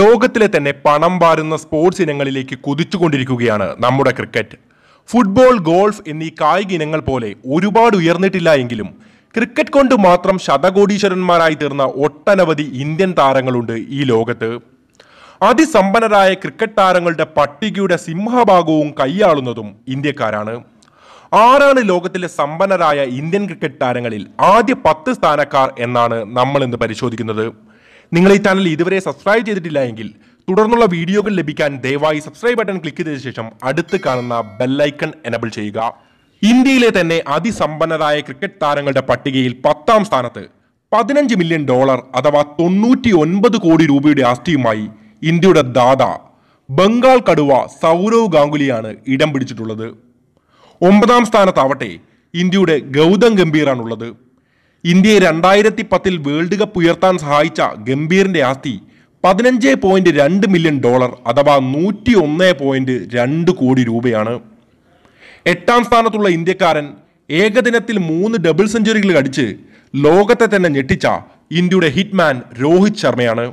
ലോകത്തിലെ തന്നെ പണം വാരുന്ന സ്പോർട്സ് ഇനങ്ങളിലേക്ക് കുതിച്ചുകൊണ്ടിരിക്കുകയാണ് നമ്മുടെ ക്രിക്കറ്റ് ഫുട്ബോൾ ഗോൾഫ് എന്നീ കായിക ഇനങ്ങൾ പോലെ ഒരുപാട് ഉയർന്നിട്ടില്ല എങ്കിലും ക്രിക്കറ്റ് കൊണ്ട് മാത്രം ശതകോടീശ്വരന്മാരായി തീർന്ന ഒട്ടനവധി ഇന്ത്യൻ താരങ്ങളുണ്ട് ഈ ലോകത്ത് അതിസമ്പന്നരായ ക്രിക്കറ്റ് താരങ്ങളുടെ പട്ടികയുടെ സിംഹഭാഗവും കൈയാളുന്നതും ഇന്ത്യക്കാരാണ് ആരാണ് ലോകത്തിലെ സമ്പന്നരായ ഇന്ത്യൻ ക്രിക്കറ്റ് താരങ്ങളിൽ ആദ്യ പത്ത് സ്ഥാനക്കാർ എന്നാണ് നമ്മൾ ഇന്ന് പരിശോധിക്കുന്നത് നിങ്ങൾ ഈ ചാനൽ ഇതുവരെ സബ്സ്ക്രൈബ് ചെയ്തിട്ടില്ല എങ്കിൽ തുടർന്നുള്ള വീഡിയോകൾ ലഭിക്കാൻ ദയവായി സബ്സ്ക്രൈബ് ബട്ടൺ ക്ലിക്ക് ചെയ്ത ശേഷം അടുത്ത് കാണുന്ന ബെല്ലൈക്കൺ എനബിൾ ചെയ്യുക ഇന്ത്യയിലെ തന്നെ അതിസമ്പന്നരായ ക്രിക്കറ്റ് താരങ്ങളുടെ പട്ടികയിൽ പത്താം സ്ഥാനത്ത് പതിനഞ്ച് മില്യൺ ഡോളർ അഥവാ തൊണ്ണൂറ്റി ഒൻപത് കോടി രൂപയുടെ ആസ്തിയുമായി ഇന്ത്യയുടെ ദാദ ബംഗാൾ കടുവ സൗരവ് ഗാംഗുലിയാണ് ഇടം പിടിച്ചിട്ടുള്ളത് ഒമ്പതാം സ്ഥാനത്താവട്ടെ ഇന്ത്യയുടെ ഗൗതം ഗംഭീറാണുള്ളത് ഇന്ത്യയെ രണ്ടായിരത്തി പത്തിൽ വേൾഡ് കപ്പ് ഉയർത്താൻ സഹായിച്ച ഗംഭീറിന്റെ ആസ്തി പതിനഞ്ച് പോയിന്റ് രണ്ട് മില്യൺ ഡോളർ അഥവാ നൂറ്റി ഒന്ന് പോയിന്റ് രണ്ട് കോടി രൂപയാണ് എട്ടാം സ്ഥാനത്തുള്ള ഇന്ത്യക്കാരൻ ഏകദിനത്തിൽ മൂന്ന് ഡബിൾ സെഞ്ചുറികൾ അടിച്ച് ലോകത്തെ തന്നെ ഞെട്ടിച്ച ഇന്ത്യയുടെ ഹിറ്റ്മാൻ രോഹിത് ശർമ്മയാണ്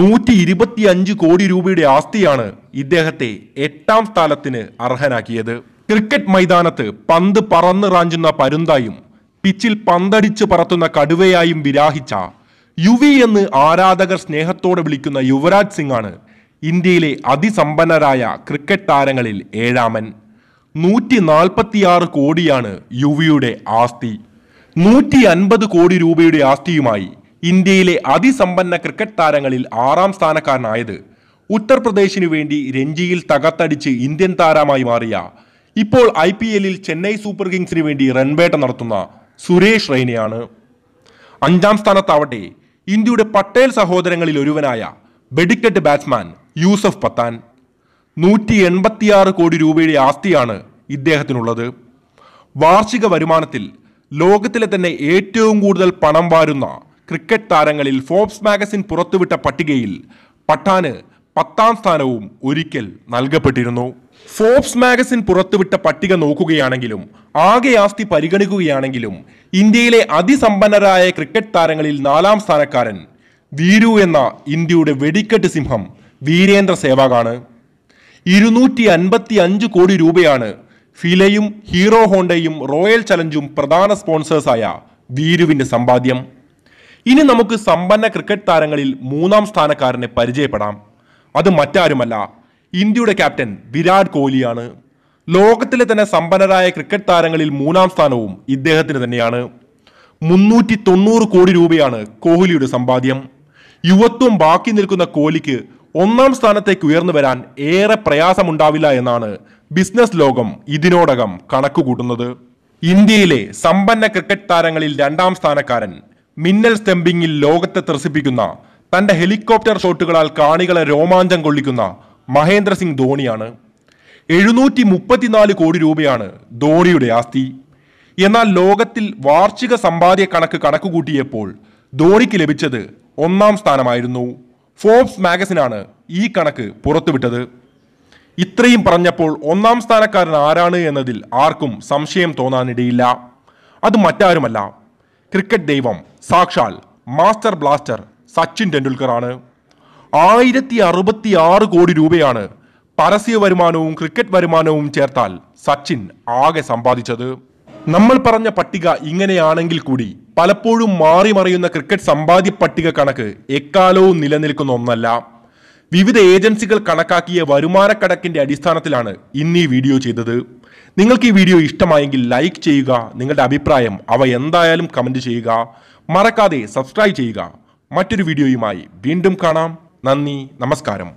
നൂറ്റി ഇരുപത്തി അഞ്ച് കോടി രൂപയുടെ ആസ്തിയാണ് ഇദ്ദേഹത്തെ എട്ടാം സ്ഥാനത്തിന് അർഹനാക്കിയത് ക്രിക്കറ്റ് മൈതാനത്ത് പന്ത് പറന്ന് റാഞ്ചുന്ന പരുന്തായും പിച്ചിൽ പന്തടിച്ച് പറത്തുന്ന കടുവയായും വിരാഹിച്ച യുവി എന്ന് ആരാധകർ സ്നേഹത്തോടെ വിളിക്കുന്ന യുവരാജ് സിംഗ് ആണ് ഇന്ത്യയിലെ അതിസമ്പന്നരായ ക്രിക്കറ്റ് താരങ്ങളിൽ ഏഴാമൻ നൂറ്റി നാൽപ്പത്തിയാറ് കോടിയാണ് യുവിയുടെ ആസ്തി നൂറ്റി അൻപത് കോടി രൂപയുടെ ആസ്തിയുമായി ഇന്ത്യയിലെ അതിസമ്പന്ന ക്രിക്കറ്റ് താരങ്ങളിൽ ആറാം സ്ഥാനക്കാരനായത് ഉത്തർപ്രദേശിനു വേണ്ടി രഞ്ജിയിൽ തകർത്തടിച്ച് ഇന്ത്യൻ താരമായി മാറിയ ഇപ്പോൾ ഐ പി എല്ലിൽ ചെന്നൈ സൂപ്പർ കിങ്സിന് വേണ്ടി റൺവേട്ട നടത്തുന്ന സുരേഷ് റെയ്നയാണ് അഞ്ചാം സ്ഥാനത്താവട്ടെ ഇന്ത്യയുടെ പട്ടേൽ സഹോദരങ്ങളിൽ ഒരുവനായ ബെഡിക്കറ്റ് ബാറ്റ്സ്മാൻ യൂസഫ് പത്താൻ നൂറ്റി എൺപത്തിയാറ് കോടി രൂപയുടെ ആസ്തിയാണ് ഇദ്ദേഹത്തിനുള്ളത് വാർഷിക വരുമാനത്തിൽ ലോകത്തിലെ തന്നെ ഏറ്റവും കൂടുതൽ പണം വാരുന്ന ക്രിക്കറ്റ് താരങ്ങളിൽ ഫോബ്സ് മാഗസിൻ പുറത്തുവിട്ട പട്ടികയിൽ പട്ടാന് പത്താം സ്ഥാനവും ഒരിക്കൽ നൽകപ്പെട്ടിരുന്നു ഫോർബ്സ് മാഗസിൻ പുറത്തുവിട്ട പട്ടിക നോക്കുകയാണെങ്കിലും ആകെ ആസ്തി പരിഗണിക്കുകയാണെങ്കിലും ഇന്ത്യയിലെ അതിസമ്പന്നരായ ക്രിക്കറ്റ് താരങ്ങളിൽ നാലാം സ്ഥാനക്കാരൻ വീരു എന്ന ഇന്ത്യയുടെ വെടിക്കെട്ട് സിംഹം വീരേന്ദ്ര സേവാഗാണ് ഇരുന്നൂറ്റി അൻപത്തി അഞ്ച് കോടി രൂപയാണ് ഫിലയും ഹീറോ ഹോണ്ടയും റോയൽ ചലഞ്ചും പ്രധാന സ്പോൺസേഴ്സായ വീരുവിൻ്റെ സമ്പാദ്യം ഇനി നമുക്ക് സമ്പന്ന ക്രിക്കറ്റ് താരങ്ങളിൽ മൂന്നാം സ്ഥാനക്കാരനെ പരിചയപ്പെടാം അത് മറ്റാരുമല്ല ഇന്ത്യയുടെ ക്യാപ്റ്റൻ വിരാട് കോഹ്ലിയാണ് ലോകത്തിലെ തന്നെ സമ്പന്നരായ ക്രിക്കറ്റ് താരങ്ങളിൽ മൂന്നാം സ്ഥാനവും ഇദ്ദേഹത്തിന് തന്നെയാണ് മുന്നൂറ്റി തൊണ്ണൂറ് കോടി രൂപയാണ് കോഹ്ലിയുടെ സമ്പാദ്യം യുവത്വം ബാക്കി നിൽക്കുന്ന കോഹ്ലിക്ക് ഒന്നാം സ്ഥാനത്തേക്ക് ഉയർന്നു വരാൻ ഏറെ പ്രയാസമുണ്ടാവില്ല എന്നാണ് ബിസിനസ് ലോകം ഇതിനോടകം കണക്കുകൂട്ടുന്നത് ഇന്ത്യയിലെ സമ്പന്ന ക്രിക്കറ്റ് താരങ്ങളിൽ രണ്ടാം സ്ഥാനക്കാരൻ മിന്നൽ സ്റ്റംപിങ്ങിൽ ലോകത്തെ ത്രസിപ്പിക്കുന്ന തൻ്റെ ഹെലികോപ്റ്റർ ഷോട്ടുകളാൽ കാണികളെ രോമാഞ്ചം കൊള്ളിക്കുന്ന മഹേന്ദ്ര സിംഗ് ധോണിയാണ് എഴുന്നൂറ്റി മുപ്പത്തിനാല് കോടി രൂപയാണ് ധോണിയുടെ ആസ്തി എന്നാൽ ലോകത്തിൽ വാർഷിക സമ്പാദ്യ കണക്ക് കണക്കുകൂട്ടിയപ്പോൾ ധോണിക്ക് ലഭിച്ചത് ഒന്നാം സ്ഥാനമായിരുന്നു ഫോബ്സ് മാഗസിനാണ് ഈ കണക്ക് പുറത്തുവിട്ടത് ഇത്രയും പറഞ്ഞപ്പോൾ ഒന്നാം സ്ഥാനക്കാരൻ ആരാണ് എന്നതിൽ ആർക്കും സംശയം തോന്നാനിടയില്ല അത് മറ്റാരുമല്ല ക്രിക്കറ്റ് ദൈവം സാക്ഷാൽ മാസ്റ്റർ ബ്ലാസ്റ്റർ സച്ചിൻ ടെണ്ടുൽക്കറാണ് ആയിരത്തി അറുപത്തി ആറ് കോടി രൂപയാണ് പരസ്യ വരുമാനവും ക്രിക്കറ്റ് വരുമാനവും ചേർത്താൽ സച്ചിൻ ആകെ സമ്പാദിച്ചത് നമ്മൾ പറഞ്ഞ പട്ടിക ഇങ്ങനെയാണെങ്കിൽ കൂടി പലപ്പോഴും മാറി മറിയുന്ന ക്രിക്കറ്റ് സമ്പാദ്യ പട്ടിക കണക്ക് എക്കാലവും നിലനിൽക്കുന്ന ഒന്നല്ല വിവിധ ഏജൻസികൾ കണക്കാക്കിയ വരുമാന കണക്കിന്റെ അടിസ്ഥാനത്തിലാണ് ഇന്ന് ഈ വീഡിയോ ചെയ്തത് നിങ്ങൾക്ക് ഈ വീഡിയോ ഇഷ്ടമായെങ്കിൽ ലൈക്ക് ചെയ്യുക നിങ്ങളുടെ അഭിപ്രായം അവ എന്തായാലും കമൻറ്റ് ചെയ്യുക മറക്കാതെ സബ്സ്ക്രൈബ് ചെയ്യുക മറ്റൊരു വീഡിയോയുമായി വീണ്ടും കാണാം നന്ദി നമസ്കാരം